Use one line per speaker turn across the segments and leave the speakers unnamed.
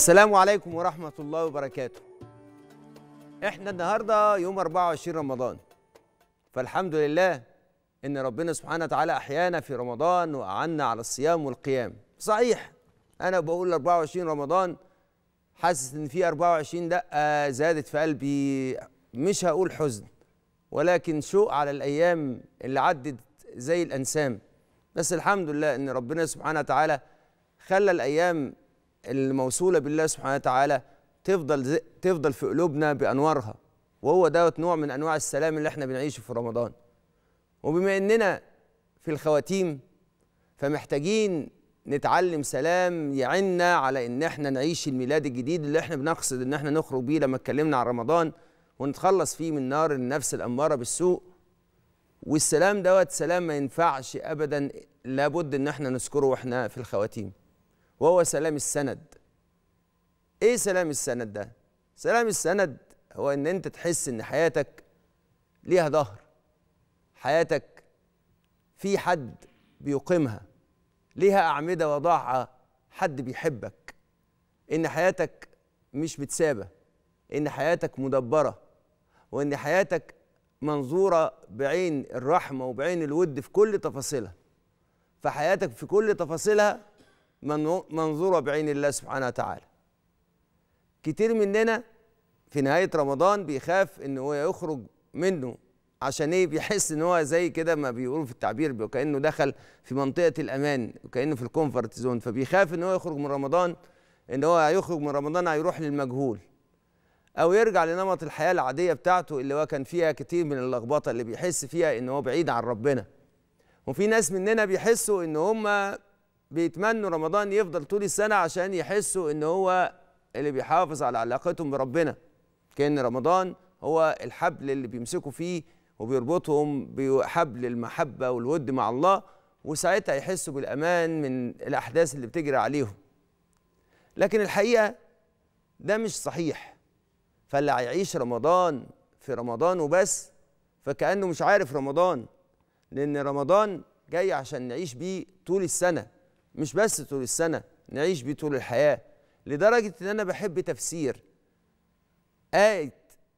السلام عليكم ورحمة الله وبركاته احنا النهاردة يوم 24 رمضان فالحمد لله ان ربنا سبحانه وتعالى احيانا في رمضان واعنا على الصيام والقيام صحيح انا بقول 24 رمضان حاسس ان في 24 دقة زادت في قلبي مش هقول حزن ولكن شوق على الايام اللي عدت زي الانسام بس الحمد لله ان ربنا سبحانه وتعالى خلى الايام الموصوله بالله سبحانه وتعالى تفضل تفضل في قلوبنا بانوارها وهو دوت نوع من انواع السلام اللي احنا بنعيشه في رمضان وبما اننا في الخواتيم فمحتاجين نتعلم سلام يعنا على ان احنا نعيش الميلاد الجديد اللي احنا بنقصد ان احنا نخرج بيه لما اتكلمنا عن رمضان ونتخلص فيه من نار النفس الاماره بالسوء والسلام دوت سلام ما ينفعش ابدا لابد ان احنا نذكره واحنا في الخواتيم وهو سلام السند ايه سلام السند ده سلام السند هو ان انت تحس ان حياتك ليها ظهر حياتك في حد بيقيمها ليها اعمده وضعها حد بيحبك ان حياتك مش متسابه ان حياتك مدبره وان حياتك منظوره بعين الرحمه وبعين الود في كل تفاصيلها فحياتك في كل تفاصيلها منظورة بعين الله سبحانه وتعالى كتير مننا في نهاية رمضان بيخاف إن هو يخرج منه عشان ايه بيحس ان هو زي كده ما بيقولوا في التعبير وكانه دخل في منطقه الامان وكانه في الكونفرت زون فبيخاف ان هو يخرج من رمضان ان هو هيخرج من رمضان هيروح للمجهول او يرجع لنمط الحياه العاديه بتاعته اللي هو كان فيها كتير من اللخبطه اللي بيحس فيها ان هو بعيد عن ربنا وفي ناس مننا بيحسوا ان هم بيتمنوا رمضان يفضل طول السنة عشان يحسوا إن هو اللي بيحافظ على علاقتهم بربنا كأن رمضان هو الحبل اللي بيمسكوا فيه وبيربطهم بحبل المحبة والود مع الله وساعتها يحسوا بالأمان من الأحداث اللي بتجري عليهم لكن الحقيقة ده مش صحيح فاللي هيعيش رمضان في رمضان وبس فكأنه مش عارف رمضان لأن رمضان جاي عشان نعيش بيه طول السنة مش بس طول السنة نعيش بيه طول الحياة لدرجة إن أنا بحب تفسير آية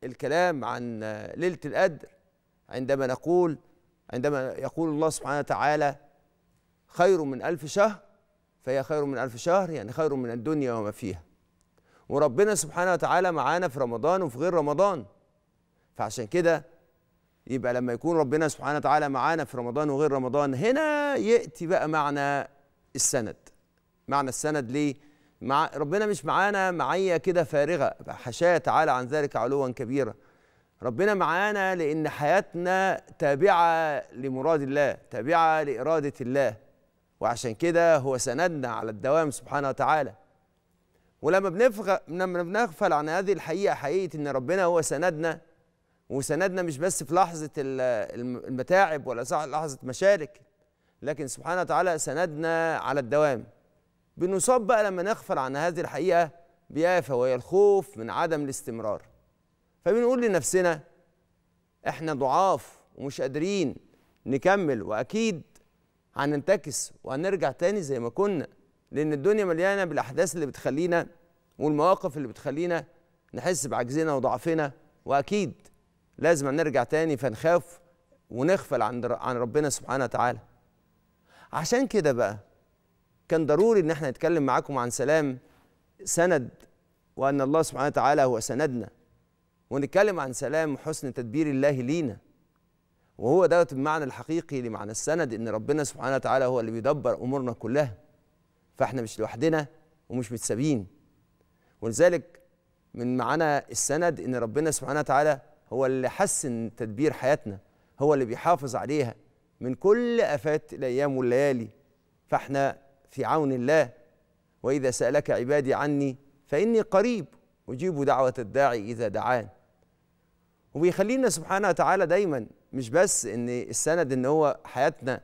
الكلام عن ليلة القدر عندما نقول عندما يقول الله سبحانه وتعالى خير من ألف شهر فهي خير من ألف شهر يعني خير من الدنيا وما فيها وربنا سبحانه وتعالى معانا في رمضان وفي غير رمضان فعشان كده يبقى لما يكون ربنا سبحانه وتعالى معانا في رمضان وغير رمضان هنا يأتي بقى معنى السند معنى السند ليه مع ربنا مش معانا معية كده فارغة حشاة تعالى عن ذلك علوا كبيرا ربنا معانا لأن حياتنا تابعة لمراد الله تابعة لإرادة الله وعشان كده هو سندنا على الدوام سبحانه وتعالى ولما لما بنغفل عن هذه الحقيقة حقيقة إن ربنا هو سندنا وسندنا مش بس في لحظة المتاعب ولا لحظة مشارك لكن سبحانه وتعالى سندنا على الدوام بنصاب بقى لما نغفل عن هذه الحقيقة بيافة وهي الخوف من عدم الاستمرار فبنقول لنفسنا احنا ضعاف ومش قادرين نكمل وأكيد هننتكس وهنرجع تاني زي ما كنا لأن الدنيا مليانة بالأحداث اللي بتخلينا والمواقف اللي بتخلينا نحس بعجزنا وضعفنا وأكيد لازم نرجع تاني فنخاف ونغفل عن ربنا سبحانه وتعالى عشان كده بقى كان ضروري ان احنا نتكلم معاكم عن سلام سند وان الله سبحانه وتعالى هو سندنا ونتكلم عن سلام وحسن تدبير الله لينا وهو دوت المعنى الحقيقي لمعنى السند ان ربنا سبحانه وتعالى هو اللي بيدبر امورنا كلها فاحنا مش لوحدنا ومش متسابين ولذلك من معنى السند ان ربنا سبحانه وتعالى هو اللي حسن تدبير حياتنا هو اللي بيحافظ عليها من كل آفات الأيام والليالي فاحنا في عون الله وإذا سألك عبادي عني فإني قريب أجيب دعوة الداعي إذا دعان وبيخلينا سبحانه وتعالى دايما مش بس إن السند إن هو حياتنا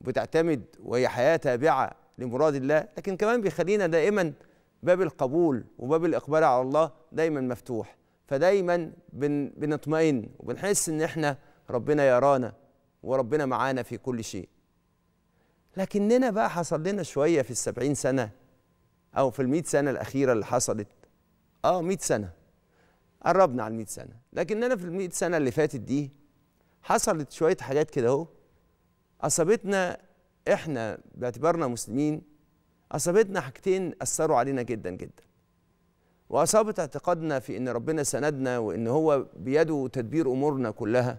بتعتمد وهي حياة تابعة لمراد الله لكن كمان بيخلينا دائما باب القبول وباب الإقبال على الله دايما مفتوح فدايما بنطمئن وبنحس إن إحنا ربنا يرانا وربنا معانا في كل شيء لكننا بقى حصل لنا شوية في السبعين سنة أو في المئة سنة الأخيرة اللي حصلت آه مئة سنة قربنا على المئة سنة لكننا في المئة سنة اللي فاتت دي حصلت شوية حاجات كده أهو أصابتنا إحنا باعتبارنا مسلمين أصابتنا حاجتين أثروا علينا جدا جدا وأصابت اعتقادنا في إن ربنا سندنا وإن هو بيده تدبير أمورنا كلها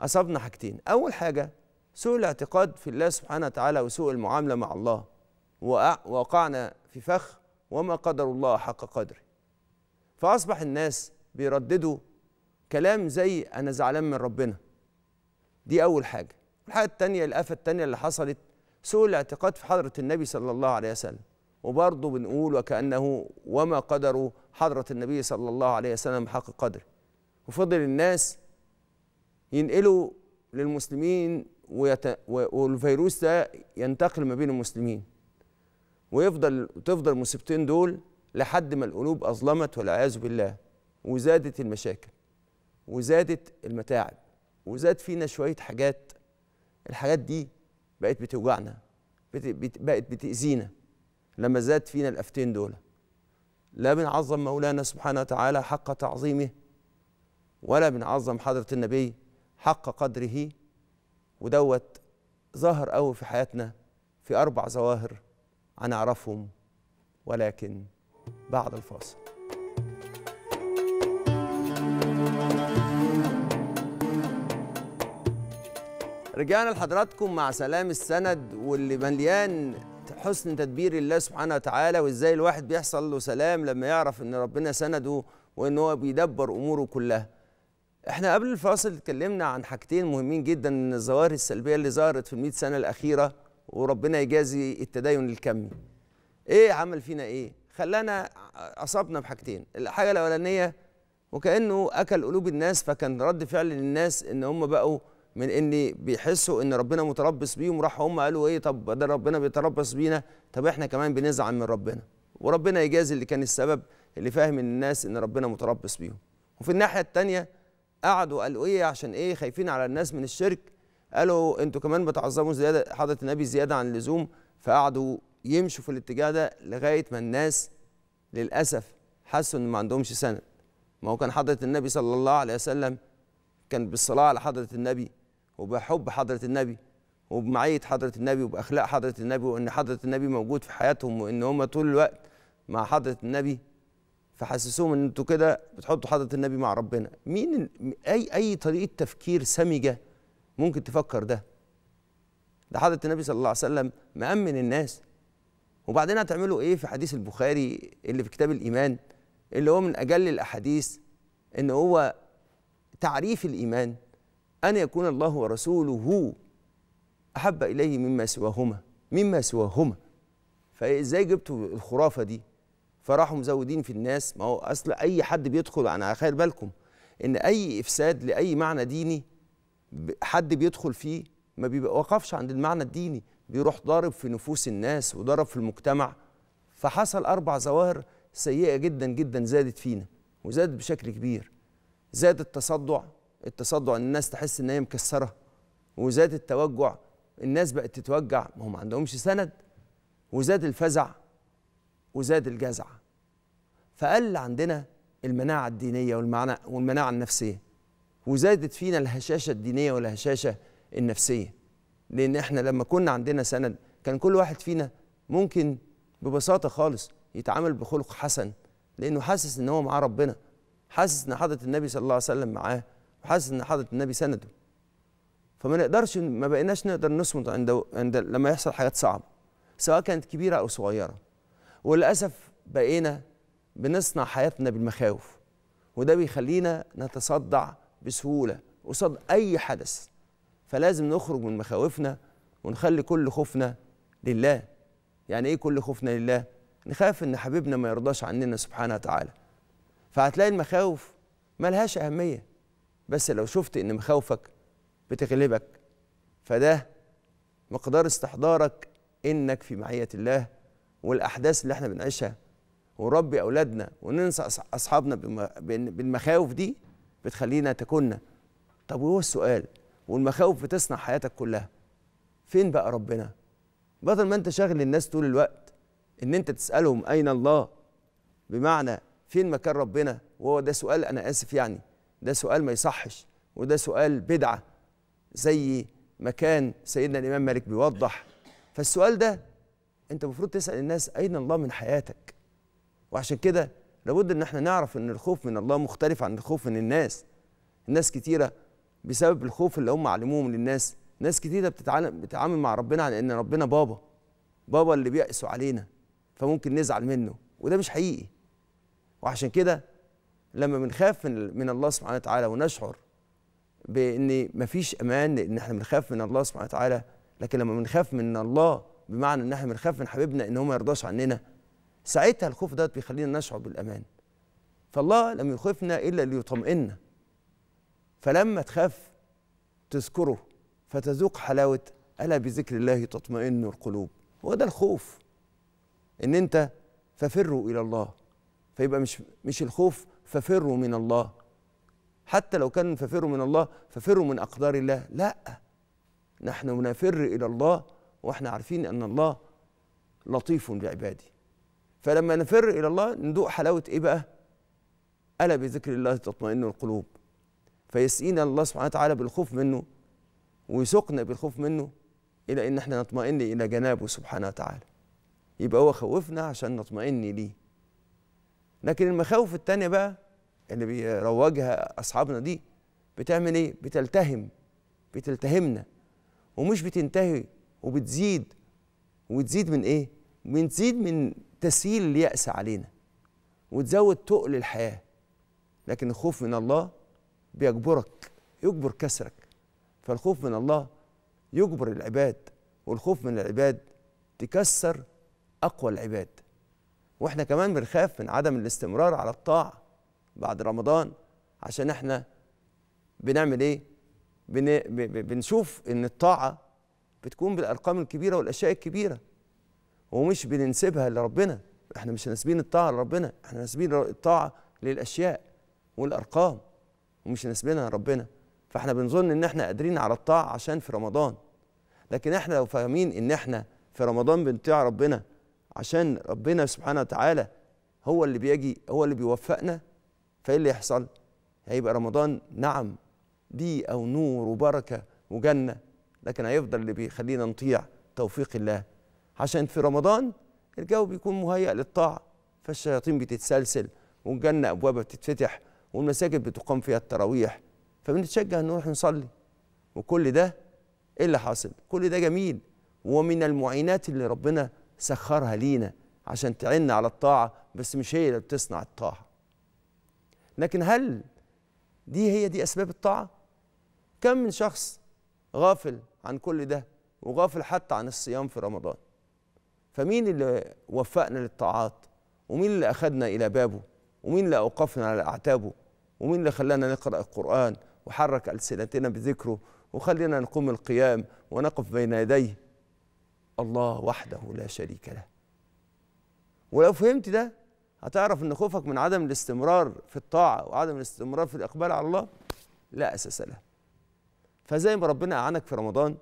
أصابنا حاجتين أول حاجة سوء الاعتقاد في الله سبحانه وتعالى وسوء المعاملة مع الله ووقعنا في فخ وما قدر الله حق قدره فأصبح الناس بيرددوا كلام زي أنا زعلان من ربنا دي أول حاجة الحاجة التانية الآفة التانية اللي حصلت سوء الاعتقاد في حضرة النبي صلى الله عليه وسلم وبرضه بنقول وكأنه وما قدروا حضرة النبي صلى الله عليه وسلم حق قدره وفضل الناس ينقلوا للمسلمين ويت... والفيروس ده ينتقل ما بين المسلمين ويفضل تفضل المصيبتين دول لحد ما القلوب اظلمت والعياذ بالله وزادت المشاكل وزادت المتاعب وزاد فينا شويه حاجات الحاجات دي بقت بتوجعنا بت... بقت بتاذينا لما زاد فينا الافتين دول لا بنعظم مولانا سبحانه وتعالى حق تعظيمه ولا بنعظم حضره النبي حق قدره ودوت ظهر قوي في حياتنا في أربع ظواهر هنعرفهم ولكن بعد الفاصل رجعنا لحضراتكم مع سلام السند واللي مليان حسن تدبير الله سبحانه وتعالى وازاي الواحد بيحصل له سلام لما يعرف ان ربنا سنده وان هو بيدبر اموره كلها احنا قبل الفاصل اتكلمنا عن حاجتين مهمين جدا من الظواهر السلبيه اللي ظهرت في ال سنه الاخيره وربنا يجازي التدين الكمي ايه عمل فينا ايه خلانا اصابنا بحاجتين الحاجه الاولانيه وكانه اكل قلوب الناس فكان رد فعل للناس ان هم بقوا من ان بيحسوا ان ربنا متربص بيهم راحوا هم قالوا ايه طب ده ربنا بيتربص بينا طب احنا كمان بنزعل من ربنا وربنا يجازي اللي كان السبب اللي فاهم الناس ان ربنا متربص بيهم وفي الناحيه الثانيه قعدوا قالوا ايه عشان ايه خايفين على الناس من الشرك قالوا انتوا كمان بتعظموا زياده حضره النبي زياده عن اللزوم فقعدوا يمشوا في الاتجاه ده لغايه ما الناس للاسف حسوا ان ما عندهمش سند ما هو كان حضره النبي صلى الله عليه وسلم كان بالصلاه على حضره النبي وبحب حضره النبي وبمعيه حضره النبي وباخلاق حضره النبي وان حضره النبي موجود في حياتهم وان هم طول الوقت مع حضره النبي فحسسوهم ان انتوا كده بتحطوا حضره النبي مع ربنا مين اي اي طريقه تفكير سمجه ممكن تفكر ده ده حضره النبي صلى الله عليه وسلم مامن الناس وبعدين هتعملوا ايه في حديث البخاري اللي في كتاب الايمان اللي هو من اجل الاحاديث ان هو تعريف الايمان ان يكون الله ورسوله احب اليه مما سواهما مما سواهما فازاي جبتوا الخرافه دي فراحوا مزودين في الناس ما هو اصل اي حد بيدخل انا خلي بالكم ان اي افساد لاي معنى ديني حد بيدخل فيه ما بيوقفش عند المعنى الديني بيروح ضارب في نفوس الناس وضرب في المجتمع فحصل اربع ظواهر سيئه جدا جدا زادت فينا وزادت بشكل كبير زاد التصدع التصدع ان الناس تحس ان هي مكسره وزاد التوجع الناس بقت تتوجع ما هم ما عندهمش سند وزاد الفزع وزاد الجزع فقل عندنا المناعة الدينية والمناعة النفسية وزادت فينا الهشاشة الدينية والهشاشة النفسية لأن احنا لما كنا عندنا سند كان كل واحد فينا ممكن ببساطة خالص يتعامل بخلق حسن لأنه حاسس إن هو معاه ربنا حاسس إن حضرة النبي صلى الله عليه وسلم معاه وحاسس إن حضرة النبي سنده فما نقدرش ما بقيناش نقدر نصمت عند عند لما يحصل حاجات صعبة سواء كانت كبيرة أو صغيرة وللأسف بقينا بنصنع حياتنا بالمخاوف وده بيخلينا نتصدع بسهولة قصاد أي حدث فلازم نخرج من مخاوفنا ونخلي كل خوفنا لله يعني إيه كل خوفنا لله؟ نخاف إن حبيبنا ما يرضاش عننا سبحانه وتعالى فهتلاقي المخاوف ملهاش أهمية بس لو شفت إن مخاوفك بتغلبك فده مقدار استحضارك إنك في معية الله والأحداث اللي إحنا بنعيشها ونربي أولادنا وننسى أصحابنا بالمخاوف دي بتخلينا تكوننا طب وهو السؤال والمخاوف بتصنع حياتك كلها فين بقى ربنا بدل ما انت شاغل الناس طول الوقت ان انت تسالهم اين الله بمعنى فين مكان ربنا وهو ده سؤال انا اسف يعني ده سؤال ما يصحش وده سؤال بدعه زي ما كان سيدنا الامام مالك بيوضح فالسؤال ده انت المفروض تسال الناس اين الله من حياتك وعشان كده لابد ان احنا نعرف ان الخوف من الله مختلف عن الخوف من الناس الناس كتيره بسبب الخوف اللي هم من للناس ناس كتيره بتتعامل مع ربنا على ان ربنا بابا بابا اللي بيقسوا علينا فممكن نزعل منه وده مش حقيقي وعشان كده لما بنخاف من, من الله سبحانه وتعالى ونشعر بان مفيش امان لان احنا بنخاف من الله سبحانه وتعالى لكن لما بنخاف من الله بمعنى ان احنا بنخاف من حبيبنا ان هو ما يرضاش عننا ساعتها الخوف ده بيخلينا نشعر بالامان فالله لم يخفنا الا ليطمئننا فلما تخاف تذكره فتذوق حلاوه الا بذكر الله تطمئن القلوب هو ده الخوف ان انت ففروا الى الله فيبقى مش مش الخوف ففروا من الله حتى لو كان ففروا من الله ففروا من اقدار الله لا نحن نفر الى الله واحنا عارفين ان الله لطيف بعباده فلما نفر الى الله ندوق حلاوه ايه بقى الا بذكر الله تطمئن القلوب فيسقينا الله سبحانه وتعالى بالخوف منه ويسوقنا بالخوف منه الى ان احنا نطمئن الى جنابه سبحانه وتعالى يبقى هو خوفنا عشان نطمئن ليه لكن المخاوف الثانية بقى اللي بيروجها اصحابنا دي بتعمل ايه بتلتهم بتلتهمنا ومش بتنتهي وبتزيد وتزيد من ايه بتزيد من تسيل اليأس علينا وتزود تقل الحياة لكن الخوف من الله بيجبرك يجبر كسرك فالخوف من الله يجبر العباد والخوف من العباد تكسر أقوى العباد واحنا كمان بنخاف من عدم الاستمرار على الطاعة بعد رمضان عشان احنا بنعمل ايه بن... بنشوف ان الطاعة بتكون بالأرقام الكبيرة والأشياء الكبيرة ومش بننسبها لربنا احنا مش ناسبين الطاعه لربنا احنا ناسبين الطاعه للاشياء والارقام ومش ناسبينها لربنا فاحنا بنظن ان احنا قادرين على الطاعه عشان في رمضان لكن احنا لو فاهمين ان احنا في رمضان بنطيع ربنا عشان ربنا سبحانه وتعالى هو اللي بيجي هو اللي بيوفقنا فايه اللي يحصل هيبقى رمضان نعم دي او نور وبركه وجنه لكن هيفضل اللي بيخلينا نطيع توفيق الله عشان في رمضان الجو بيكون مهيأ للطاعة فالشياطين بتتسلسل والجنة أبوابها بتتفتح والمساجد بتقام فيها التراويح فبنتشجع نروح نصلي وكل ده إيه اللي حاصل؟ كل ده جميل ومن المعينات اللي ربنا سخرها لينا عشان تعيننا على الطاعة بس مش هي اللي بتصنع الطاعة لكن هل دي هي دي أسباب الطاعة؟ كم من شخص غافل عن كل ده وغافل حتى عن الصيام في رمضان فمين اللي وفقنا للطاعات ومين اللي أخذنا إلى بابه ومين اللي أوقفنا على أعتابه ومين اللي خلانا نقرأ القرآن وحرك ألسنتنا بذكره وخلينا نقوم القيام ونقف بين يديه الله وحده لا شريك له ولو فهمت ده هتعرف ان خوفك من عدم الاستمرار في الطاعه وعدم الاستمرار في الاقبال على الله لا اساس له فزي ما ربنا اعانك في رمضان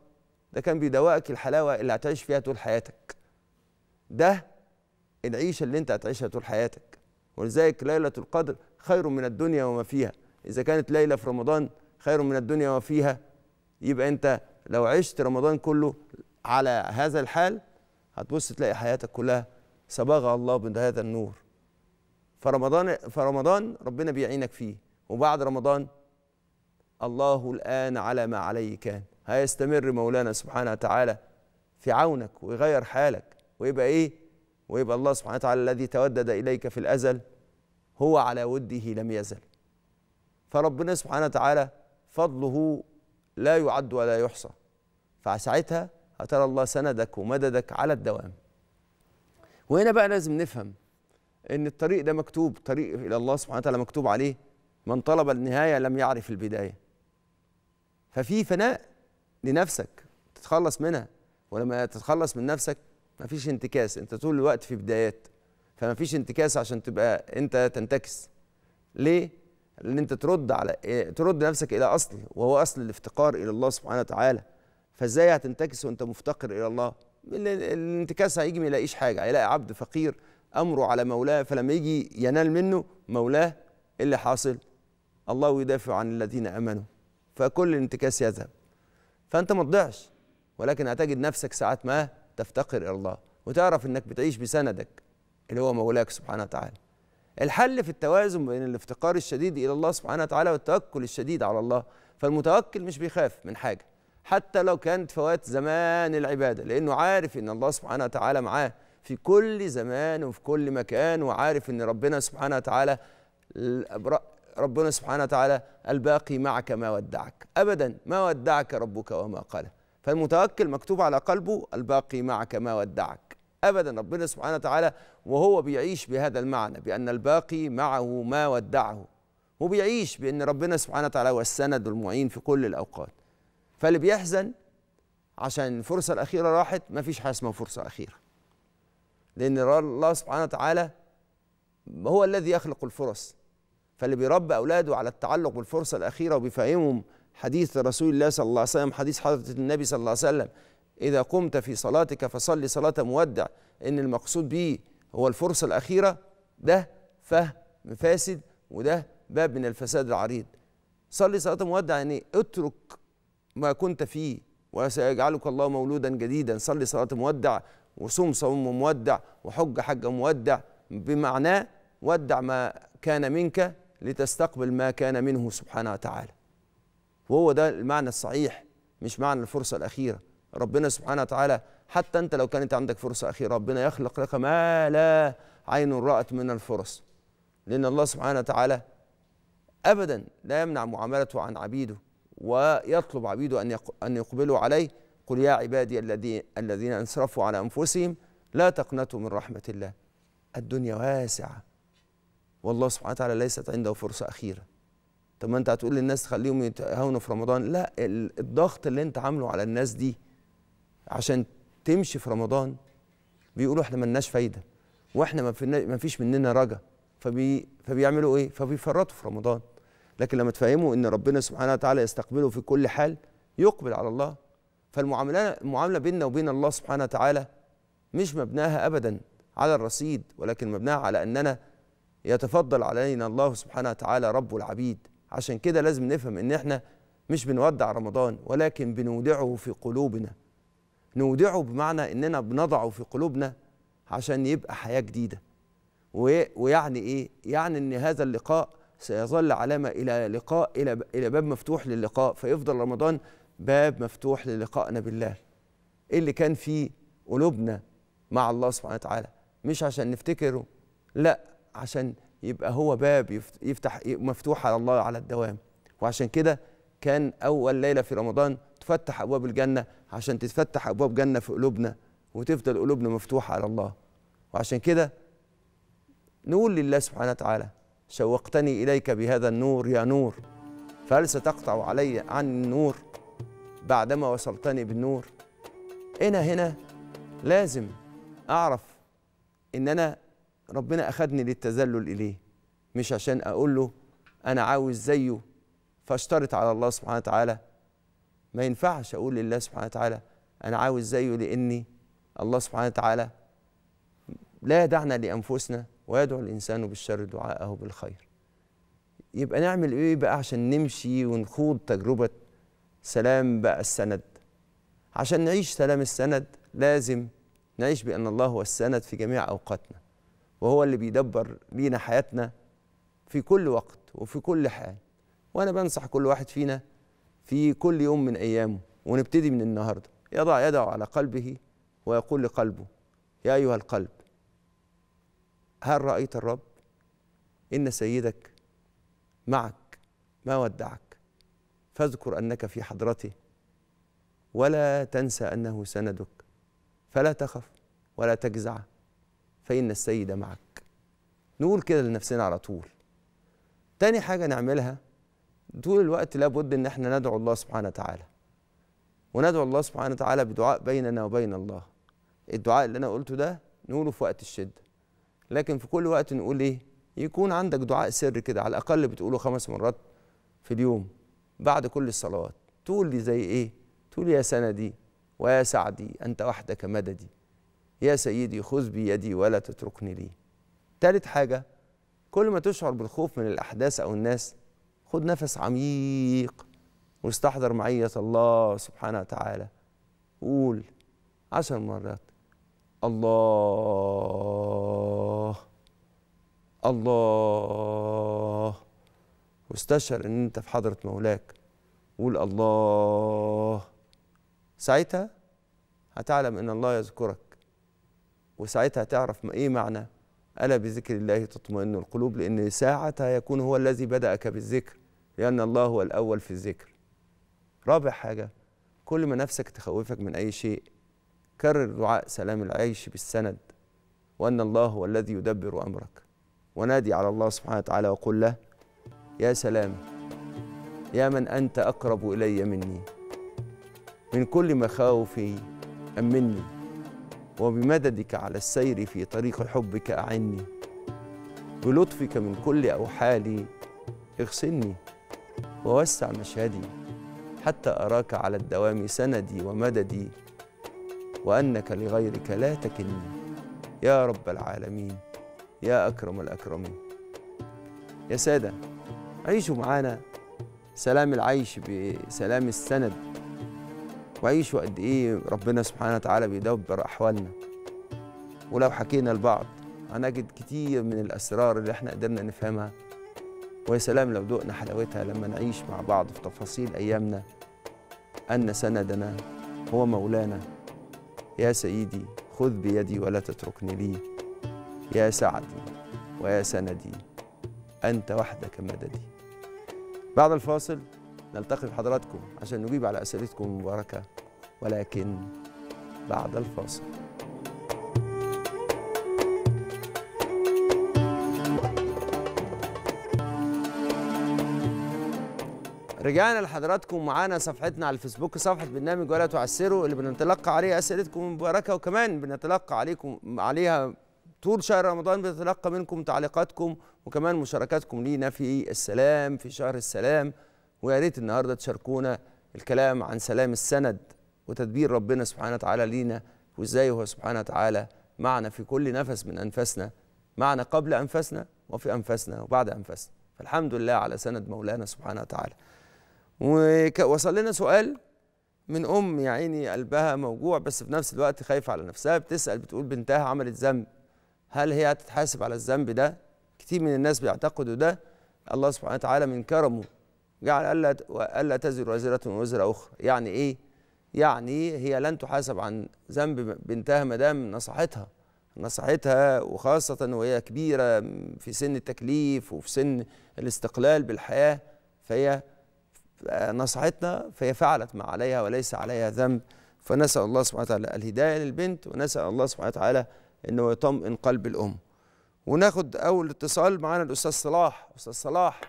ده كان بيدوقك الحلاوه اللي هتعيش فيها طول حياتك ده العيشه اللي انت هتعيشها طول حياتك ولذلك ليله القدر خير من الدنيا وما فيها اذا كانت ليله في رمضان خير من الدنيا وما فيها يبقى انت لو عشت رمضان كله على هذا الحال هتبص تلاقي حياتك كلها صبغها الله بهذا النور فرمضان فرمضان ربنا بيعينك فيه وبعد رمضان الله الآن على ما عليه كان هيستمر مولانا سبحانه وتعالى في عونك ويغير حالك ويبقى ايه ويبقى الله سبحانه وتعالى الذي تودد اليك في الازل هو على وده لم يزل فربنا سبحانه وتعالى فضله لا يعد ولا يحصى فساعتها هترى الله سندك ومددك على الدوام وهنا بقى لازم نفهم ان الطريق ده مكتوب طريق الى الله سبحانه وتعالى مكتوب عليه من طلب النهايه لم يعرف البدايه ففي فناء لنفسك تتخلص منها ولما تتخلص من نفسك ما فيش انتكاس انت طول الوقت في بدايات فما فيش انتكاس عشان تبقى انت تنتكس ليه لان انت ترد على إيه، ترد نفسك الى اصل وهو اصل الافتقار الى الله سبحانه وتعالى فازاي هتنتكس وانت مفتقر الى الله الانتكاس هيجي ما يلاقيش حاجه هيلاقي عبد فقير امره على مولاه فلما يجي ينال منه مولاه إيه اللي حاصل الله يدافع عن الذين امنوا فكل الانتكاس يذهب فانت ما تضيعش ولكن هتجد نفسك ساعات ما تفتقر الى الله وتعرف انك بتعيش بسندك اللي هو مولاك سبحانه وتعالى الحل في التوازن بين الافتقار الشديد الى الله سبحانه وتعالى والتوكل الشديد على الله فالمتوكل مش بيخاف من حاجه حتى لو كانت فوات زمان العباده لانه عارف ان الله سبحانه وتعالى معاه في كل زمان وفي كل مكان وعارف ان ربنا سبحانه وتعالى ربنا سبحانه وتعالى الباقي معك ما ودعك ابدا ما ودعك ربك وما قاله فالمتوكل مكتوب على قلبه الباقي معك ما ودعك ابدا ربنا سبحانه وتعالى وهو بيعيش بهذا المعنى بان الباقي معه ما ودعه وبيعيش بان ربنا سبحانه وتعالى هو السند والمعين في كل الاوقات فاللي بيحزن عشان الفرصه الاخيره راحت ما فيش حاجه اسمها فرصه اخيره لان الله سبحانه وتعالى هو الذي يخلق الفرص فاللي بيربي اولاده على التعلق بالفرصه الاخيره وبيفهمهم حديث رسول الله صلى الله عليه وسلم حديث حضرة النبي صلى الله عليه وسلم إذا قمت في صلاتك فصلي صلاة مودع إن المقصود به هو الفرصة الأخيرة ده فهم فاسد وده باب من الفساد العريض صلي صلاة مودع يعني اترك ما كنت فيه وسيجعلك الله مولودا جديدا صلي صلاة مودع وصوم صوم مودع وحج حج مودع بمعناه ودع ما كان منك لتستقبل ما كان منه سبحانه وتعالى وهو ده المعنى الصحيح مش معنى الفرصة الأخيرة ربنا سبحانه وتعالى حتى أنت لو كانت عندك فرصة أخيرة ربنا يخلق لك ما لا عين رأت من الفرص لأن الله سبحانه وتعالى أبدا لا يمنع معاملته عن عبيده ويطلب عبيده أن أن يقبلوا عليه قل يا عبادي الذين أنصرفوا على أنفسهم لا تقنطوا من رحمة الله الدنيا واسعة والله سبحانه وتعالى ليست عنده فرصة أخيرة طب ما انت هتقول للناس خليهم يتهاونوا في رمضان لا الضغط اللي انت عامله على الناس دي عشان تمشي في رمضان بيقولوا احنا ملناش فايده واحنا ما فيش مننا رجا فبي فبيعملوا ايه فبيفرطوا في رمضان لكن لما تفهموا ان ربنا سبحانه وتعالى يستقبله في كل حال يقبل على الله فالمعامله المعامله بيننا وبين الله سبحانه وتعالى مش مبناها ابدا على الرصيد ولكن مبناها على اننا يتفضل علينا الله سبحانه وتعالى رب العبيد عشان كده لازم نفهم ان احنا مش بنودع رمضان ولكن بنودعه في قلوبنا نودعه بمعنى اننا بنضعه في قلوبنا عشان يبقى حياه جديده ويعني ايه يعني ان هذا اللقاء سيظل علامه الى لقاء الى الى باب مفتوح للقاء فيفضل رمضان باب مفتوح للقائنا بالله ايه اللي كان في قلوبنا مع الله سبحانه وتعالى مش عشان نفتكره لا عشان يبقى هو باب يفتح مفتوح على الله على الدوام وعشان كده كان أول ليلة في رمضان تفتح أبواب الجنة عشان تتفتح أبواب جنة في قلوبنا وتفضل قلوبنا مفتوحة على الله وعشان كده نقول لله سبحانه وتعالى شوقتني إليك بهذا النور يا نور فهل ستقطع علي عن النور بعدما وصلتني بالنور أنا هنا لازم أعرف إن أنا ربنا أخدني للتذلل إليه مش عشان أقول له أنا عاوز زيه فاشترط على الله سبحانه وتعالى ما ينفعش أقول لله سبحانه وتعالى أنا عاوز زيه لأني الله سبحانه وتعالى لا يدعنا لأنفسنا ويدعو الإنسان بالشر دعاءه بالخير يبقى نعمل إيه بقى عشان نمشي ونخوض تجربة سلام بقى السند عشان نعيش سلام السند لازم نعيش بأن الله هو السند في جميع أوقاتنا وهو اللي بيدبر لينا حياتنا في كل وقت وفي كل حال وانا بنصح كل واحد فينا في كل يوم من ايامه ونبتدي من النهارده يضع يده على قلبه ويقول لقلبه يا ايها القلب هل رايت الرب ان سيدك معك ما ودعك فاذكر انك في حضرته ولا تنسى انه سندك فلا تخف ولا تجزع فإن السيد معك نقول كده لنفسنا على طول تاني حاجة نعملها طول الوقت لابد إن احنا ندعو الله سبحانه وتعالى وندعو الله سبحانه وتعالى بدعاء بيننا وبين الله الدعاء اللي أنا قلته ده نقوله في وقت الشدة لكن في كل وقت نقول إيه يكون عندك دعاء سر كده على الأقل بتقوله خمس مرات في اليوم بعد كل الصلوات تقول لي زي إيه تقول يا سندي ويا سعدي أنت وحدك مددي يا سيدي خذ بيدي ولا تتركني لي تالت حاجة كل ما تشعر بالخوف من الأحداث أو الناس خد نفس عميق واستحضر معية الله سبحانه وتعالى قول عشر مرات الله الله واستشعر ان انت في حضرة مولاك قول الله ساعتها هتعلم ان الله يذكرك وساعتها تعرف ايه معنى ألا بذكر الله تطمئن القلوب لأن ساعتها يكون هو الذي بدأك بالذكر لأن الله هو الأول في الذكر رابع حاجة كل ما نفسك تخوفك من أي شيء كرر دعاء سلام العيش بالسند وأن الله هو الذي يدبر أمرك ونادي على الله سبحانه وتعالى وقل له يا سلام يا من أنت أقرب إلي مني من كل مخاوفي أمني وبمددك على السير في طريق حبك أعني بلطفك من كل أوحالي اغسلني ووسع مشهدي حتى أراك على الدوام سندي ومددي وأنك لغيرك لا تكلني يا رب العالمين يا أكرم الأكرمين يا سادة عيشوا معانا سلام العيش بسلام السند كويس وقد ايه ربنا سبحانه وتعالى بيدبر احوالنا ولو حكينا لبعض هنجد كتير من الاسرار اللي احنا قدرنا نفهمها ويا سلام لو دوقنا حلاوتها لما نعيش مع بعض في تفاصيل ايامنا ان سندنا هو مولانا يا سيدي خذ بيدي ولا تتركني لي يا سعدي ويا سندي انت وحدك مددي بعد الفاصل نلتقي بحضراتكم عشان نجيب على اسئلتكم المباركه ولكن بعد الفاصل رجعنا لحضراتكم معانا صفحتنا على الفيسبوك صفحه برنامج ولا تعسروا اللي بنتلقى عليها اسئلتكم المباركه وكمان بنتلقى عليكم عليها طول شهر رمضان بنتلقى منكم تعليقاتكم وكمان مشاركاتكم لينا في السلام في شهر السلام ويا ريت النهارده تشاركونا الكلام عن سلام السند وتدبير ربنا سبحانه وتعالى لينا وازاي هو سبحانه وتعالى معنا في كل نفس من انفاسنا معنا قبل انفاسنا وفي انفاسنا وبعد انفاسنا فالحمد لله على سند مولانا سبحانه وتعالى ووصل لنا سؤال من ام يا عيني قلبها موجوع بس في نفس الوقت خايفه على نفسها بتسال بتقول بنتها عملت ذنب هل هي هتتحاسب على الذنب ده كتير من الناس بيعتقدوا ده الله سبحانه وتعالى من كرمه جعل الا الا تزر وازره وزر اخرى يعني ايه يعني هي لن تحاسب عن ذنب بنتها ما دام نصحتها نصحتها وخاصة وهي كبيرة في سن التكليف وفي سن الاستقلال بالحياة فهي نصحتنا فهي فعلت ما عليها وليس عليها ذنب فنسأل الله سبحانه وتعالى الهداية للبنت ونسأل الله سبحانه وتعالى أنه يطمئن قلب الأم وناخد أول اتصال معانا الأستاذ صلاح أستاذ صلاح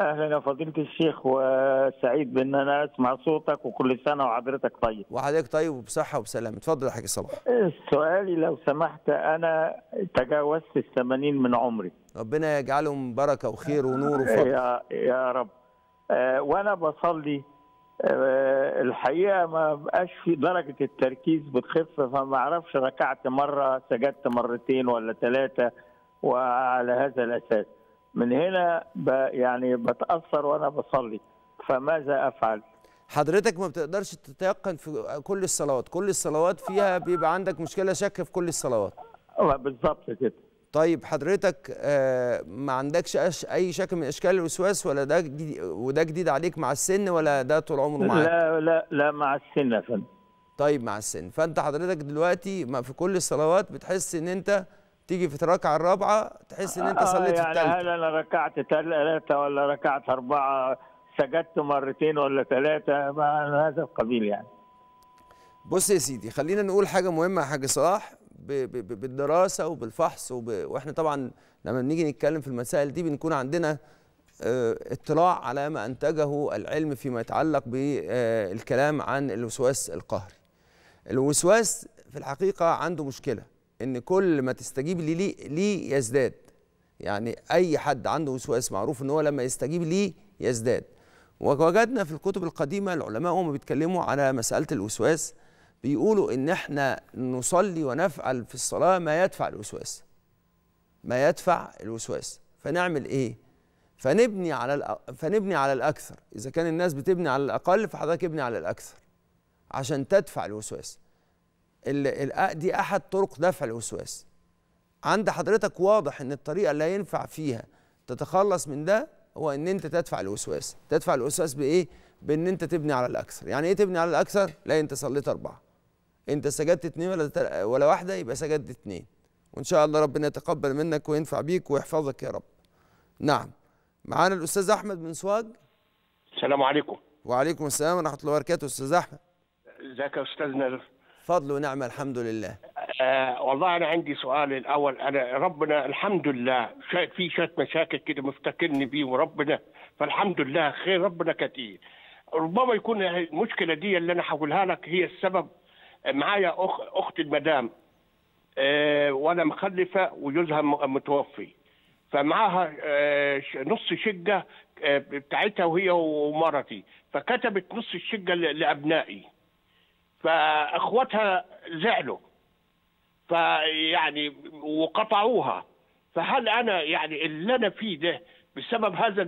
اهلا يا فضيله الشيخ وسعيد بان انا اسمع صوتك وكل سنه وحضرتك طيب وحضرتك طيب وبصحه وبسلامه اتفضل يا حاج صلاح سؤالي لو سمحت انا تجاوزت ال 80 من عمري ربنا يجعلهم بركه وخير ونور وفضل يا, يا رب آه، وانا بصلي آه، الحقيقه ما بقاش في درجه التركيز بتخف فما اعرفش ركعت مره سجدت مرتين ولا ثلاثه وعلى هذا الاساس من هنا ب يعني بتاثر وانا بصلي فماذا افعل حضرتك ما بتقدرش
تتيقن في كل الصلوات كل الصلوات فيها بيبقى عندك مشكله شك في كل الصلوات بالظبط كده طيب حضرتك آه، ما عندكش اي شكل من اشكال الوسواس ولا ده جديد وده جديد عليك مع السن ولا ده طول عمره معاك لا لا لا مع
السن يا فندم
طيب مع السن فانت حضرتك دلوقتي ما في كل الصلوات بتحس ان انت تيجي في الركعه الرابعه تحس ان انت آه صليت يعني الثالثه هل
انا ركعت ثلاثه ولا ركعت اربعه سجدت مرتين ولا ثلاثه هذا القبيل يعني
بص يا سيدي خلينا نقول حاجه مهمه يا حاج صلاح بالدراسه وبالفحص وب... واحنا طبعا لما بنيجي نتكلم في المسائل دي بنكون عندنا آه، اطلاع على ما انتجه العلم فيما يتعلق بالكلام آه، عن الوسواس القهري. الوسواس في الحقيقه عنده مشكله ان كل ما تستجيب لي ليه ليه يزداد يعني اي حد عنده وسواس معروف ان هو لما يستجيب ليه يزداد ووجدنا في الكتب القديمه العلماء هم بيتكلموا على مساله الوسواس بيقولوا ان احنا نصلي ونفعل في الصلاه ما يدفع الوسواس ما يدفع الوسواس فنعمل ايه فنبني على فنبني على الاكثر اذا كان الناس بتبني على الاقل فحضرتك ابني على الاكثر عشان تدفع الوسواس دي احد طرق دفع الوسواس عند حضرتك واضح ان الطريقه اللي ينفع فيها تتخلص من ده هو ان انت تدفع الوسواس تدفع الوسواس بايه بان انت تبني على الاكثر يعني ايه تبني على الاكثر لا انت صليت اربعه انت سجدت اثنين ولا تل... ولا واحده يبقى سجدت اثنين وان شاء الله ربنا يتقبل منك وينفع بيك ويحفظك يا رب نعم معانا الاستاذ احمد بن سواج
السلام عليكم
وعليكم السلام ورحمه الله وبركاته استاذ احمد
ازيك يا استاذ نادر
فضل ونعمة الحمد لله
آه والله انا عندي سؤال الاول انا ربنا الحمد لله في شويه مشاكل كده مفتكرني بيه وربنا فالحمد لله خير ربنا كثير ربما يكون المشكله دي اللي انا هقولها لك هي السبب معايا اخ اخت المدام آه وانا مخلفه وجوزها متوفي فمعاها آه نص شقه آه، بتاعتها وهي ومرتي فكتبت نص الشقه لابنائي فاخواتها زعلوا فيعني وقطعوها فهل انا يعني اللي انا فيه ده بسبب هذا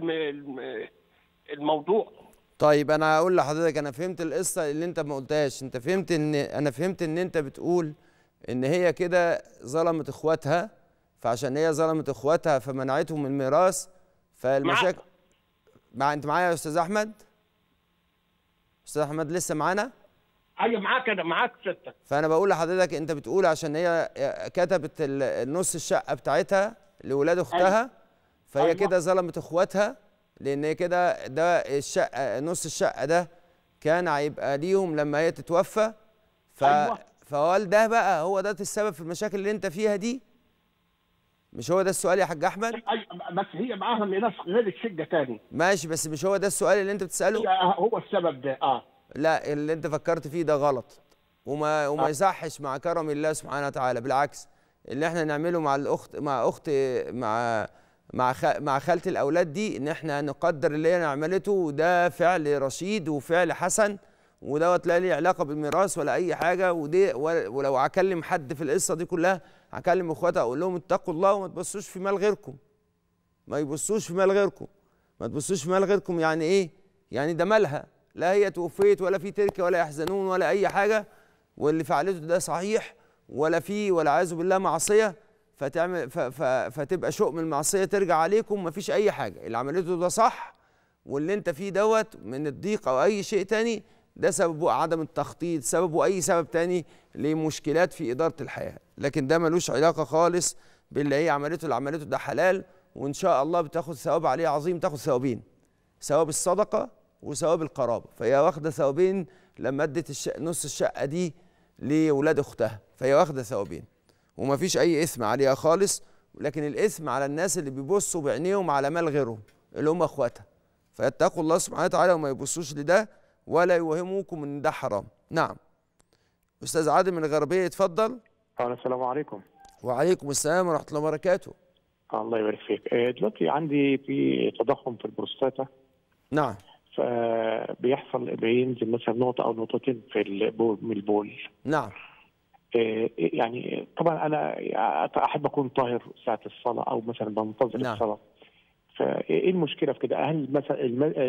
الموضوع
طيب انا هقول لحضرتك انا فهمت القصه اللي انت ما قلتهاش انت فهمت ان انا فهمت ان انت بتقول ان هي كده ظلمت اخواتها فعشان هي ظلمت اخواتها فمنعتهم من الميراث فالمشاكل مع... مع انت معايا يا استاذ احمد استاذ احمد لسه معانا
ايوه معاك انا معاك ستك
فانا بقول لحضرتك انت بتقول عشان هي كتبت النص الشقه بتاعتها لولاد اختها أيوة. فهي أيوة. كده ظلمت اخواتها لان هي كده ده الشقه نص الشقه ده كان هيبقى ليهم لما هي تتوفى ف أيوة. فهل ده بقى هو ده السبب في المشاكل اللي انت فيها دي؟ مش هو ده السؤال يا حاج احمد؟ أيوة بس هي معاها ناس غير الشقه تاني ماشي بس مش هو ده السؤال اللي انت بتساله؟ هو السبب ده اه لا اللي انت فكرت فيه ده غلط وما وما آه. يصحش مع كرم الله سبحانه وتعالى بالعكس اللي احنا نعمله مع الاخت مع اخت مع مع مع خاله الاولاد دي ان احنا نقدر اللي هي عملته وده فعل رشيد وفعل حسن ودوت لا ليه علاقه بالميراث ولا اي حاجه ودي ولو هكلم حد في القصه دي كلها هكلم اخواتي اقول لهم اتقوا الله وما تبصوش في مال غيركم ما يبصوش في مال غيركم ما تبصوش في مال غيركم يعني ايه يعني ده مالها لا هي توفيت ولا في تركة ولا يحزنون ولا أي حاجة واللي فعلته ده صحيح ولا في والعياذ بالله معصية فتعمل فتبقى شؤم المعصية ترجع عليكم مفيش أي حاجة اللي عملته ده صح واللي أنت فيه دوت من الضيق أو أي شيء تاني ده سببه عدم التخطيط سببه أي سبب تاني لمشكلات في إدارة الحياة لكن ده ملوش علاقة خالص باللي هي عملته اللي عملته ده حلال وإن شاء الله بتاخد ثواب عليه عظيم تاخد ثوابين ثواب الصدقة وثواب القرابه فهي واخده ثوابين لما ادت الش... نص الشقه دي لولاد اختها فهي واخده ثوابين ومفيش اي اثم عليها خالص لكن الاثم على الناس اللي بيبصوا بعينيهم على مال غيرهم اللي هم اخواتها فيتقوا الله سبحانه وتعالى وما يبصوش لده ولا يوهموكم ان ده حرام نعم استاذ عادل من الغربيه اتفضل السلام عليكم وعليكم السلام ورحمه الله وبركاته
الله يبارك فيك آه، دلوقتي عندي في تضخم في البروستاتا نعم فبيحصل بينزل مثلا نقطه او نقطتين في البول من البول نعم آه، يعني طبعا انا احب اكون طاهر ساعه الصلاه او مثلا بنتظر نعم. الصلاه فايه المشكله في كده؟ هل مثلا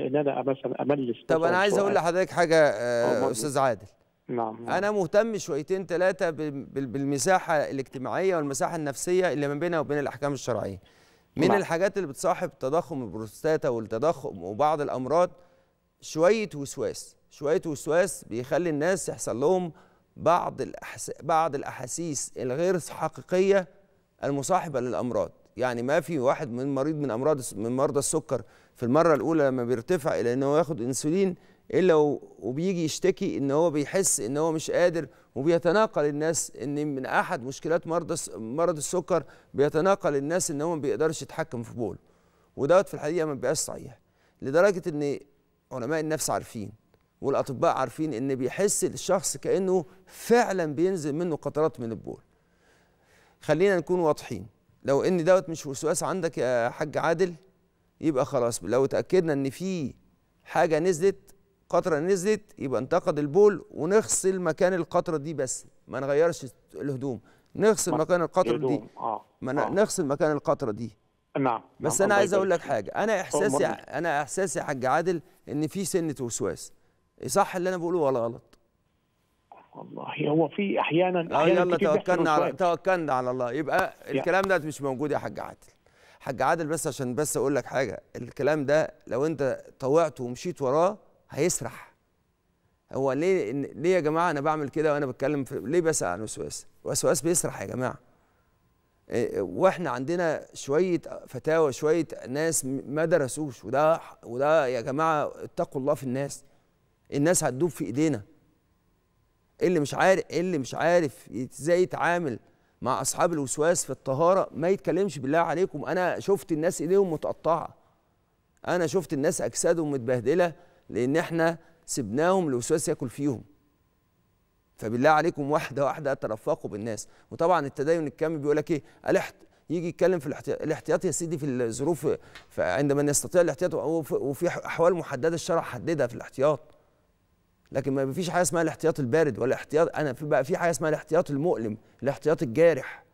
ان انا مثلا املس طب انا عايز اقول
لحضرتك حاجه آه، استاذ عادل نعم،, نعم انا مهتم شويتين ثلاثه بالمساحه الاجتماعيه والمساحه النفسيه اللي ما بينها وبين الاحكام الشرعيه من نعم. الحاجات اللي بتصاحب تضخم البروستاتا والتضخم وبعض الامراض شويه وسواس شويه وسواس بيخلي الناس يحصل لهم بعض الأحس... بعض الاحاسيس الغير حقيقيه المصاحبه للامراض يعني ما في واحد من مريض من امراض من مرضى السكر في المره الاولى لما بيرتفع الى ان هو ياخد انسولين الا وبيجي يشتكي ان هو بيحس ان هو مش قادر وبيتناقل الناس ان من احد مشكلات مرضى مرض السكر بيتناقل الناس ان هو ما بيقدرش يتحكم في بوله ودوت في الحقيقه ما بيبقاش صحيح لدرجه ان علماء النفس عارفين والاطباء عارفين ان بيحس الشخص كانه فعلا بينزل منه قطرات من البول خلينا نكون واضحين لو ان دوت مش وسواس عندك يا حاج عادل يبقى خلاص لو اتاكدنا ان في حاجه نزلت قطره نزلت يبقى انتقد البول ونغسل مكان القطره دي بس ما نغيرش الهدوم نغسل مكان القطره دي آه، ما آه. نغسل مكان القطره دي نعم بس نعم، انا عايز اقول لك حاجه انا احساسي انا احساسي يا حاج عادل ان في سنه وسواس صح اللي انا بقوله ولا غلط والله هو في احيانا آه، احيانا يلا توكلنا على توكلنا على الله يبقى الكلام ده مش موجود يا حاج عادل حاج عادل بس عشان بس اقول لك حاجه الكلام ده لو انت طوعته ومشيت وراه هيسرح هو ليه ليه يا جماعه انا بعمل كده وانا بتكلم في ليه بسال عن الوسواس وسواس بيسرح يا جماعه آه، واحنا عندنا شويه فتاوى شويه ناس ما درسوش وده وده يا جماعه اتقوا الله في الناس الناس هتدوب في ايدينا إيه اللي مش عارف إيه اللي مش عارف ازاي يتعامل مع اصحاب الوسواس في الطهاره ما يتكلمش بالله عليكم انا شفت الناس ايديهم متقطعه انا شفت الناس اجسادهم متبهدله لان احنا سبناهم الوسواس ياكل فيهم فبالله عليكم واحده واحده اترفقوا بالناس وطبعا التدين الكامل بيقول لك ايه الاحت يجي يتكلم في الاحتياط الاحتياط يا سيدي في الظروف عندما يستطيع الاحتياط وفي احوال محدده الشرع حددها في الاحتياط لكن ما فيش حاجه اسمها الاحتياط البارد ولا احتياط انا في بقى في حاجه اسمها الاحتياط المؤلم الاحتياط الجارح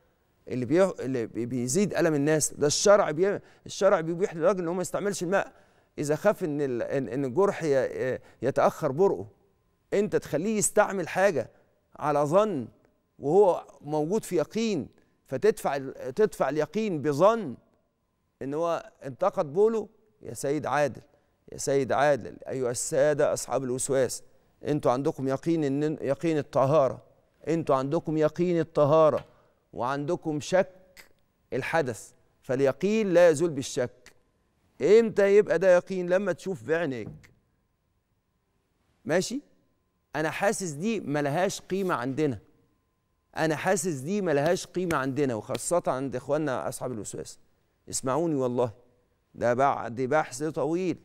اللي بي... اللي بيزيد الم الناس ده الشرع بي... الشرع بيبيح للراجل ان هو ما يستعملش الماء اذا خاف ان ال... ان الجرح ي... يتاخر برؤه انت تخليه يستعمل حاجه على ظن وهو موجود في يقين فتدفع تدفع اليقين بظن ان هو انتقد بولو يا سيد عادل يا سيد عادل ايها الساده اصحاب الوسواس انتوا عندكم يقين ان يقين الطهاره انتوا عندكم يقين الطهاره وعندكم شك الحدث فاليقين لا يزول بالشك امتى يبقى ده يقين لما تشوف بعينك ماشي انا حاسس دي ملهاش قيمه عندنا انا حاسس دي ملهاش قيمه عندنا وخاصه عند اخواننا اصحاب الوسواس اسمعوني والله ده بعد بحث طويل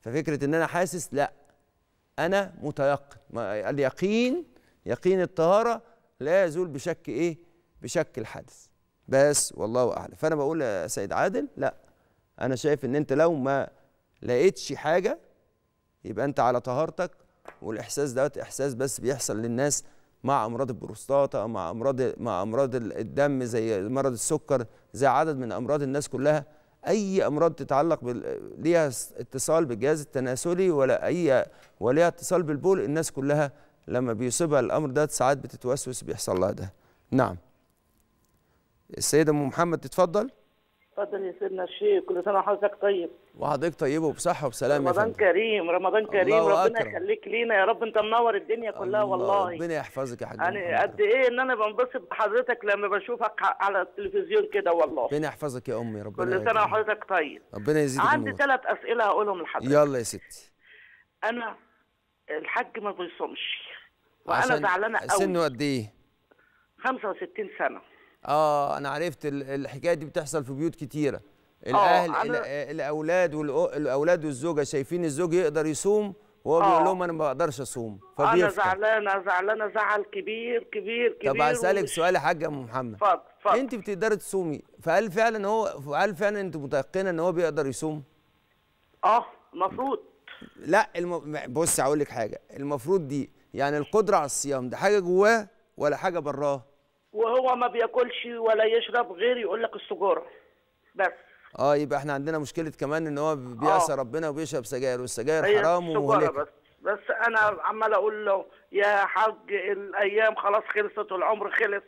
ففكره ان انا حاسس لا انا متيقن اليقين يقين الطهاره لا يزول بشك ايه بشك الحدث بس والله اعلم فانا بقول يا سيد عادل لا انا شايف ان انت لو ما لقيتش حاجه يبقى انت على طهارتك والاحساس دوت احساس بس بيحصل للناس مع امراض البروستاتا مع امراض مع امراض الدم زي مرض السكر زي عدد من امراض الناس كلها اي امراض تتعلق بال... ليها اتصال بالجهاز التناسلي ولا اي وليها اتصال بالبول الناس كلها لما بيصيبها الامر ده ساعات بتتوسوس بيحصل لها ده نعم السيده ام محمد تتفضل
اتفضل يا سيدنا الشيخ كل سنه وحضرتك طيب
وحضرتك طيب وبصحه وبسلام رمضان يا
كريم رمضان كريم ربنا يخليك لينا يا رب انت منور الدنيا كلها والله ربنا
يحفظك يا حاج يعني قد
ايه ان انا بنبسط بحضرتك لما بشوفك على التلفزيون كده والله ربنا
يحفظك يا امي ربنا كل سنه
وحضرتك طيب ربنا يزيدك عندي ثلاث اسئله هقولهم لحضرتك
يلا يا ستي
انا الحاج ما بيصومش وانا زعلانه قوي سنه قد ايه 65 سنه
اه انا عرفت الحكايه دي بتحصل في بيوت كتيره آه، الاهل الاولاد والاولاد والزوجه شايفين الزوج يقدر يصوم وهو بيقول آه. لهم انا ما بقدرش اصوم فبيفطر انا
زعلانه زعلانه زعل كبير كبير كبير طب هسالك ومش...
سؤال يا حاجه ام محمد اتفضل اتفضل انت بتقدري تصومي فهل فعلا هو هل فعلا انت متيقنه ان هو بيقدر يصوم؟ اه المفروض لا الم... بص هقول لك حاجه المفروض دي يعني القدره على الصيام ده حاجه جواه ولا حاجه براه؟
وهو ما بياكلش ولا يشرب غير يقول لك السجاره بس
اه يبقى احنا عندنا مشكله كمان ان هو بيعصى آه. ربنا وبيشرب سجاير والسجاير حرام ومهلكه بس
بس انا عمال اقول له يا حاج الايام خلاص خلصت والعمر خلص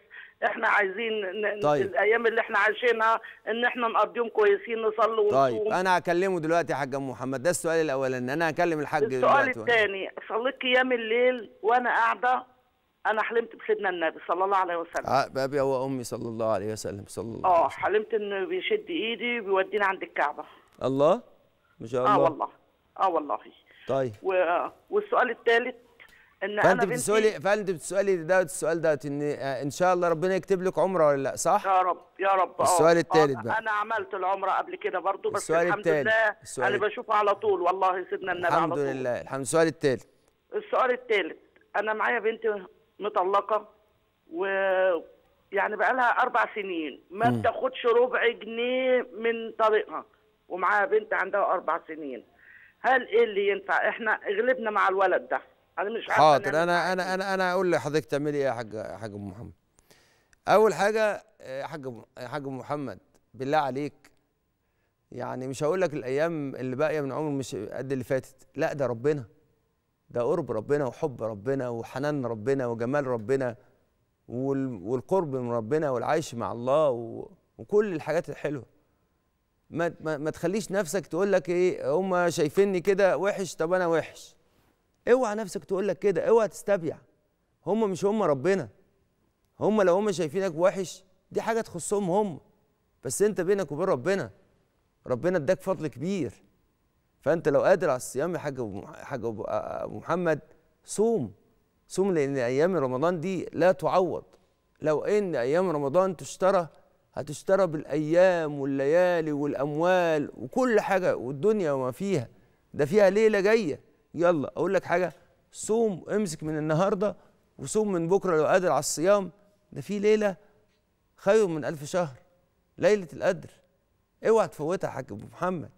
احنا عايزين طيب. الايام اللي احنا عايشينها ان احنا نقضيهم كويسين نصلي ونصوم طيب انا
هكلمه دلوقتي يا حاج محمد ده السؤال الاولاني انا هكلم الحاج دلوقتي السؤال الثاني
صليت قيام الليل وانا قاعده انا حلمت بسيدنا النبي صلى الله عليه وسلم آه،
بابي امي صلى الله عليه وسلم صلى الله عليه
آه، وسلم اه حلمت انه بيشد ايدي وبيوديني عند الكعبه
الله ما شاء آه، الله اه والله اه والله طيب
و... والسؤال الثالث ان فأنت انا بنتي بتسالي
فانت بتسالي دوت السؤال دوت ان ان شاء الله ربنا يكتب لك عمره ولا لا
صح يا رب يا رب السؤال الثالث بقى انا عملت العمره قبل كده برضو بس السؤال الحمد التالت. لله السؤال انا بشوفه على طول والله سيدنا النبي الحمد على طول لله
الحمد لله السؤال الثالث
السؤال الثالث انا معايا بنتي مطلقه و يعني بقى لها اربع سنين ما م. بتاخدش ربع جنيه من طريقها ومعاها بنت عندها اربع سنين هل ايه اللي ينفع احنا غلبنا مع الولد ده انا مش عارف حاضر أنا, انا
انا إيه. انا انا اقول لحضرتك تعملي ايه يا حاج يا حاج محمد اول حاجه يا حاج يا حاج محمد بالله عليك يعني مش هقول لك الايام اللي باقيه من عمر مش قد اللي فاتت لا ده ربنا ده قرب ربنا وحب ربنا وحنان ربنا وجمال ربنا والقرب من ربنا والعيش مع الله وكل الحاجات الحلوه ما, ما, ما تخليش نفسك تقول لك ايه هم شايفيني كده وحش طب انا وحش اوعى نفسك تقول لك كده اوعى تستبيع هم مش هم ربنا هم لو هم شايفينك وحش دي حاجه تخصهم هم بس انت بينك وبين ربنا ربنا اداك فضل كبير فانت لو قادر على الصيام يا حاج حاج ابو محمد صوم صوم لان ايام رمضان دي لا تعوض لو ان ايام رمضان تشترى هتشترى بالايام والليالي والاموال وكل حاجه والدنيا وما فيها ده فيها ليله جايه يلا اقول لك حاجه صوم امسك من النهارده وصوم من بكره لو قادر على الصيام ده في ليله خير من الف شهر ليله القدر اوعى تفوتها يا حاج ابو محمد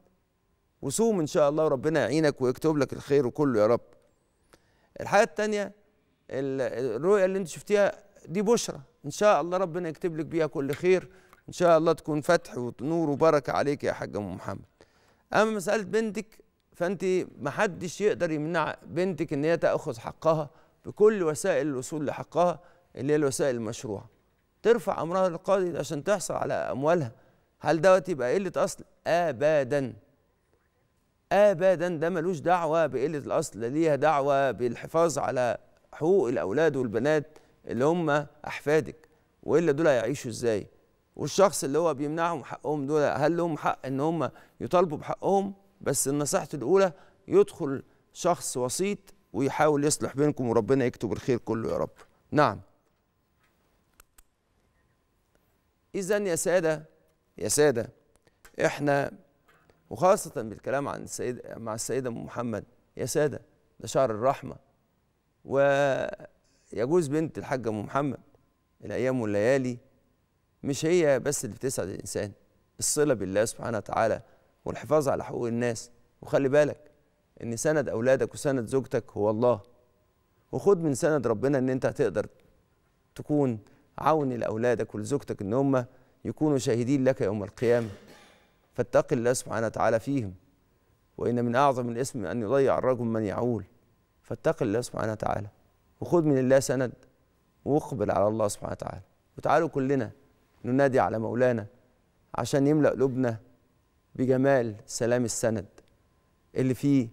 وصوم ان شاء الله وربنا يعينك ويكتب لك الخير وكله يا رب الحاجه الثانيه الرؤيه اللي انت شفتيها دي بشرى ان شاء الله ربنا يكتب لك بيها كل خير ان شاء الله تكون فتح ونور وبركه عليك يا حاج ام محمد اما مساله بنتك فانت محدش يقدر يمنع بنتك ان هي تاخذ حقها بكل وسائل الوصول لحقها اللي هي الوسائل المشروعه ترفع امرها للقاضي عشان تحصل على اموالها هل دوت يبقى قله اصل ابدا ابدا ده ملوش دعوه بقله الاصل ليها دعوه بالحفاظ على حقوق الاولاد والبنات اللي هم احفادك والا دول هيعيشوا ازاي والشخص اللي هو بيمنعهم حقهم دول هل لهم حق ان هم يطالبوا بحقهم بس نصيحتي الاولى يدخل شخص وسيط ويحاول يصلح بينكم وربنا يكتب الخير كله يا رب نعم اذا يا ساده يا ساده احنا وخاصة بالكلام عن السيد مع السيدة أم محمد يا سادة ده شعر الرحمة ويجوز بنت الحاجة أم محمد الأيام والليالي مش هي بس اللي بتسعد الإنسان الصلة بالله سبحانه وتعالى والحفاظ على حقوق الناس وخلي بالك إن سند أولادك وسند زوجتك هو الله وخد من سند ربنا إن أنت هتقدر تكون عون لأولادك ولزوجتك إن هم يكونوا شاهدين لك يوم القيامة فاتق الله سبحانه وتعالى فيهم وإن من أعظم الإسم أن يضيع الرجل من يعول فاتق الله سبحانه وتعالى وخذ من الله سند واقبل على الله سبحانه وتعالى وتعالوا كلنا ننادي على مولانا عشان يملأ قلوبنا بجمال سلام السند اللي فيه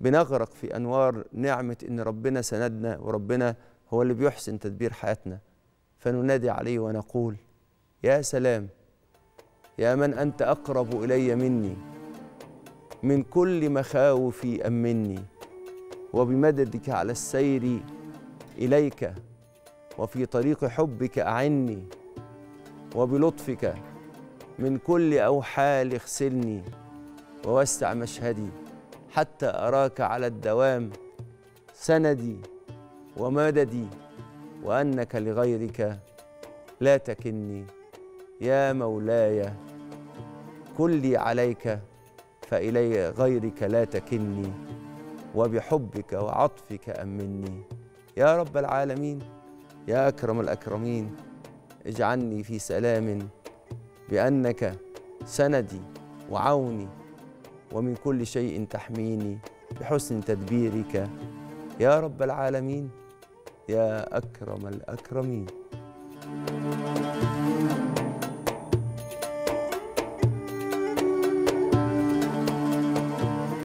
بنغرق في أنوار نعمة إن ربنا سندنا وربنا هو اللي بيحسن تدبير حياتنا فننادي عليه ونقول يا سلام يا من أنت أقرب إلي مني من كل مخاوفي أمني وبمددك على السير إليك وفي طريق حبك أعني وبلطفك من كل أوحال اغسلني ووسع مشهدي حتى أراك على الدوام سندي ومددي وأنك لغيرك لا تكني يا مولاي كلي عليك فإلي غيرك لا تكلني وبحبك وعطفك أمني يا رب العالمين يا أكرم الأكرمين اجعلني في سلام بأنك سندي وعوني ومن كل شيء تحميني بحسن تدبيرك يا رب العالمين يا أكرم الأكرمين